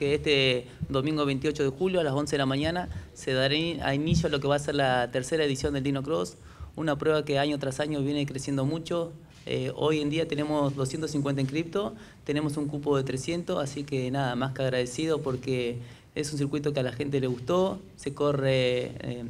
que este domingo 28 de julio a las 11 de la mañana se dará a inicio a lo que va a ser la tercera edición del Dino Cross, una prueba que año tras año viene creciendo mucho. Eh, hoy en día tenemos 250 en cripto, tenemos un cupo de 300, así que nada, más que agradecido porque es un circuito que a la gente le gustó, se corre... Eh,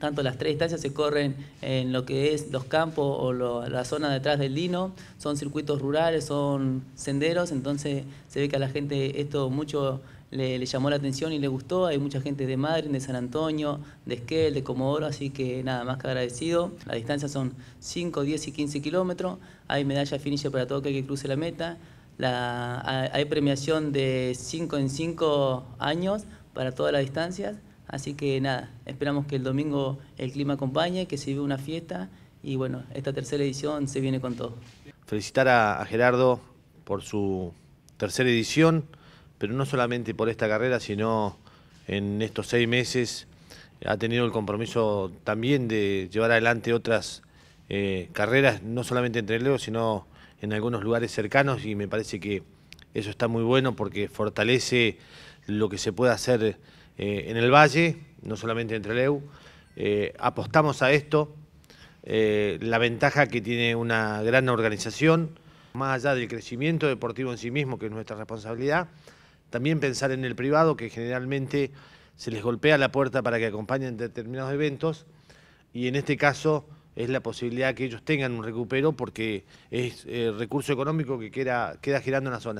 tanto las tres distancias se corren en lo que es los campos o la zona detrás del lino, son circuitos rurales, son senderos, entonces se ve que a la gente esto mucho le, llamó la atención y le gustó, hay mucha gente de Madrid, de San Antonio, de Esquel, de Comodoro, así que nada más que agradecido, las distancias son 5, 10 y 15 kilómetros, hay medalla finilla para todo aquel que cruce la meta, hay premiación de 5 en 5 años para todas las distancias. Así que nada, esperamos que el domingo el clima acompañe, que se vive una fiesta y bueno, esta tercera edición se viene con todo. Felicitar a, Gerardo por su tercera edición, pero no solamente por esta carrera, sino en estos seis meses ha tenido el compromiso también de llevar adelante otras eh, carreras, no solamente entre Leo, sino en algunos lugares cercanos y me parece que eso está muy bueno porque fortalece lo que se puede hacer eh, en el Valle, no solamente entre el eh, apostamos a esto. Eh, la ventaja que tiene una gran organización, más allá del crecimiento deportivo en sí mismo, que es nuestra responsabilidad, también pensar en el privado, que generalmente se les golpea la puerta para que acompañen determinados eventos, y en este caso es la posibilidad que ellos tengan un recupero porque es recurso económico que queda, queda girando en la zona.